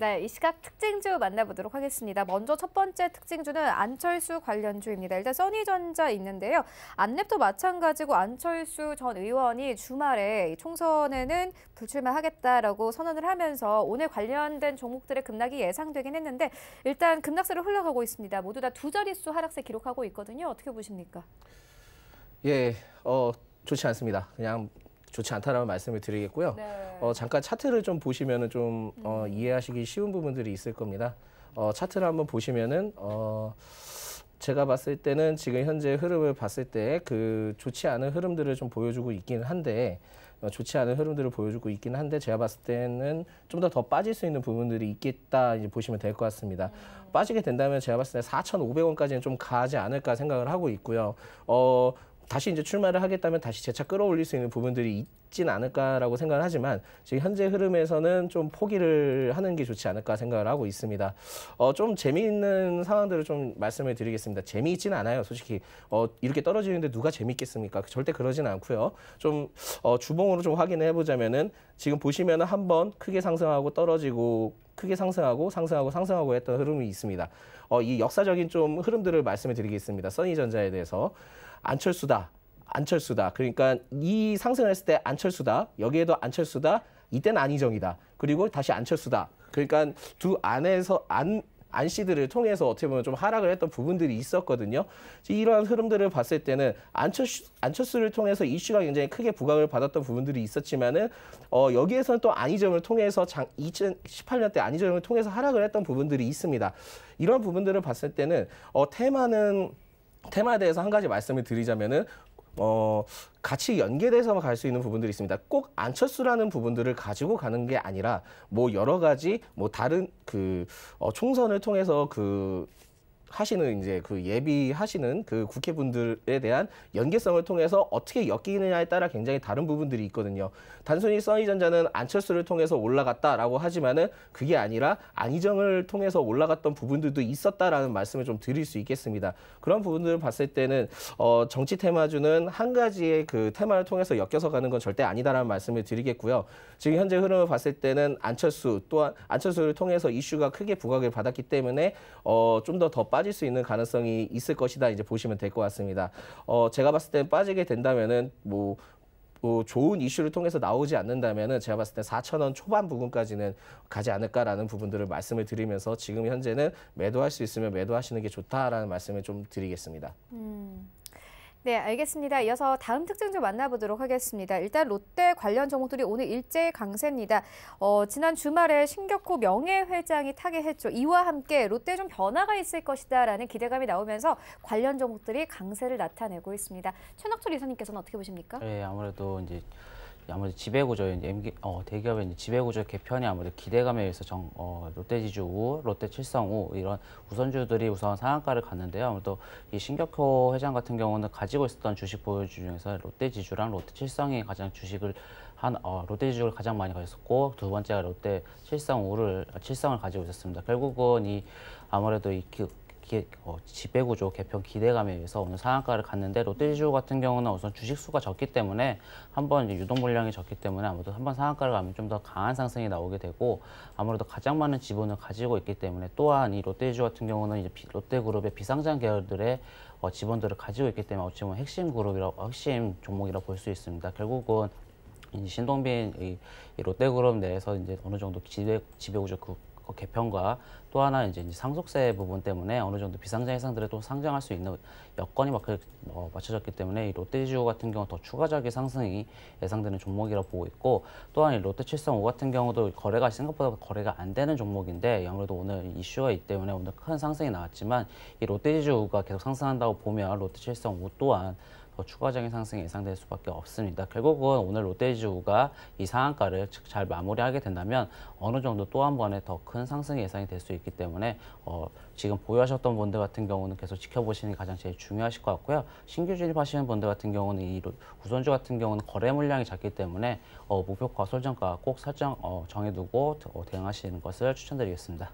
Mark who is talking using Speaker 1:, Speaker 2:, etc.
Speaker 1: 네, 이 시각 특징주 만나보도록 하겠습니다. 먼저 첫 번째 특징주는 안철수 관련주입니다. 일단 써니전자 있는데요. 안랩도 마찬가지고 안철수 전 의원이 주말에 총선에는 불출마하겠다라고 선언을 하면서 오늘 관련된 종목들의 급락이 예상되긴 했는데 일단 급락세를 흘러가고 있습니다. 모두 다 두 자릿수 하락세 기록하고 있거든요. 어떻게 보십니까?
Speaker 2: 예, 어, 좋지 않습니다. 그냥 좋지 않다라는 말씀을 드리겠고요. 네. 어, 잠깐 차트를 좀 보시면은 좀 어, 음. 이해하시기 쉬운 부분들이 있을 겁니다. 어, 차트를 한번 보시면은 어, 제가 봤을 때는 지금 현재 흐름을 봤을 때 그 좋지 않은 흐름들을 좀 보여주고 있긴 한데 어, 좋지 않은 흐름들을 보여주고 있긴 한데 제가 봤을 때는 좀 더더 더 빠질 수 있는 부분들이 있겠다 이제 보시면 될 것 같습니다. 음. 빠지게 된다면 제가 봤을 때 4,500원까지는 좀 가지 않을까 생각을 하고 있고요. 어 다시 이제 출마를 하겠다면 다시 재차 끌어올릴 수 있는 부분들이 있진 않을까라고 생각을 하지만 지금 현재 흐름에서는 좀 포기를 하는 게 좋지 않을까 생각을 하고 있습니다. 어, 좀 재미있는 상황들을 좀 말씀을 드리겠습니다. 재미있진 않아요. 솔직히 어, 이렇게 떨어지는데 누가 재미있겠습니까? 절대 그러진 않고요. 좀 어, 주봉으로 좀 확인해 보자면은 지금 보시면은 한 번 크게 상승하고 떨어지고 크게 상승하고 상승하고 상승하고 했던 흐름이 있습니다. 어, 이 역사적인 좀 흐름들을 말씀을 드리겠습니다. 써니전자에 대해서 안철수다. 안철수다. 그러니까 이상승 했을 때 안철수다. 여기에도 안철수다. 이때는 안희정이다. 그리고 다시 안철수다. 그러니까 두 안에서 안 안씨들을 통해서 어떻게 보면 좀 하락을 했던 부분들이 있었거든요. 이러한 흐름들을 봤을 때는 안철수, 안철수를 통해서 이슈가 굉장히 크게 부각을 받았던 부분들이 있었지만은 어, 여기에서는 또 안희정을 통해서 장, 2018년 때 안희정을 통해서 하락을 했던 부분들이 있습니다. 이런 부분들을 봤을 때는 어, 테마는 테마에 대해서 한 가지 말씀을 드리자면은 어, 같이 연계돼서 갈 수 있는 부분들이 있습니다. 꼭 안철수라는 부분들을 가지고 가는 게 아니라 뭐 여러 가지 뭐 다른 그 어, 총선을 통해서 그 하시는 이제 그 예비하시는 그 국회분들에 대한 연계성을 통해서 어떻게 엮이느냐에 따라 굉장히 다른 부분들이 있거든요. 단순히 써니전자는 안철수를 통해서 올라갔다라고 하지만은 그게 아니라 안희정을 통해서 올라갔던 부분들도 있었다라는 말씀을 좀 드릴 수 있겠습니다. 그런 부분들을 봤을 때는 어, 정치 테마주는 한 가지의 그 테마를 통해서 엮여서 가는 건 절대 아니다라는 말씀을 드리겠고요. 지금 현재 흐름을 봤을 때는 안철수 또한 안철수를 통해서 이슈가 크게 부각을 받았기 때문에 어, 좀 더더 더 빠른 빠질 수 있는 가능성이 있을 것이다 이제 보시면 될 것 같습니다. 어, 제가 봤을 때 빠지게 된다면은 뭐뭐 뭐 좋은 이슈를 통해서 나오지 않는다면은 제가 봤을 때 4천 원 초반 부분까지는 가지 않을까라는 부분들을 말씀을 드리면서 지금 현재는 매도할 수 있으면 매도하시는 게 좋다라는 말씀을 좀 드리겠습니다.
Speaker 1: 음. 네, 알겠습니다. 이어서 다음 특징 좀 만나보도록 하겠습니다. 일단 롯데 관련 종목들이 오늘 일제히 강세입니다. 어, 지난 주말에 신격호 명예회장이 타계했죠. 이와 함께 롯데 좀 변화가 있을 것이다라는 기대감이 나오면서 관련 종목들이 강세를 나타내고 있습니다. 최낙철 이사님께서는 어떻게 보십니까?
Speaker 3: 네, 아무래도 이제 아무래도 지배구조, MG, 어, 대기업의 지배구조 개편이 아무래도 기대감에 의해서 정, 어, 롯데지주 우, 롯데칠성우 이런 우선주들이 우선 상한가를 갔는데요. 아무래도 이 신격호 회장 같은 경우는 가지고 있었던 주식 보유주 중에서 롯데지주랑 롯데칠성이 가장 주식을 한 어, 롯데지주를 가장 많이 가졌었고 두 번째가 롯데칠성우를 칠성을 가지고 있었습니다. 결국은 이 아무래도 이 기, 기, 어, 지배구조 개편 기대감에 의해서 오늘 상한가를 갔는데 롯데지주 같은 경우는 우선 주식수가 적기 때문에 한번 유동 물량이 적기 때문에 아무래도 한번 상한가를 가면 좀 더 강한 상승이 나오게 되고 아무래도 가장 많은 지분을 가지고 있기 때문에 또한 이 롯데지주 같은 경우는 이제 비, 롯데그룹의 비상장 계열들의 어, 지분들을 가지고 있기 때문에 어찌 보면 핵심 그룹이라고 핵심 종목이라 고볼 수 있습니다. 결국은 이제 신동빈 이, 이 롯데그룹 내에서 이제 어느 정도 지배 지배구조 그뭐 개편과 또 하나 이제 상속세 부분 때문에 어느 정도 비상장 해상들에 또 상장할 수 있는 여건이 막 그, 어, 맞춰졌기 때문에 이 롯데지주 같은 경우 더 추가적인 상승이 예상되는 종목이라 고 보고 있고 또한 이 롯데칠성오 같은 경우도 거래가 생각보다 거래가 안 되는 종목인데 아무래도 오늘 이슈가 있기 때문에 오늘 큰 상승이 나왔지만 이 롯데지주가 계속 상승한다고 보면 롯데칠성오 또한 더 뭐 추가적인 상승이 예상될 수밖에 없습니다. 결국은 오늘 롯데지주가 이 상한가를 잘 마무리하게 된다면 어느 정도 또 한 번의 더 큰 상승이 예상이 될 수 있기 때문에 어, 지금 보유하셨던 분들 같은 경우는 계속 지켜보시는 게 가장 제일 중요하실 것 같고요. 신규 진입하시는 분들 같은 경우는 이 우선주 같은 경우는 거래 물량이 작기 때문에 어, 목표가 설정가 꼭 설정 어, 정해두고 어, 대응하시는 것을 추천드리겠습니다.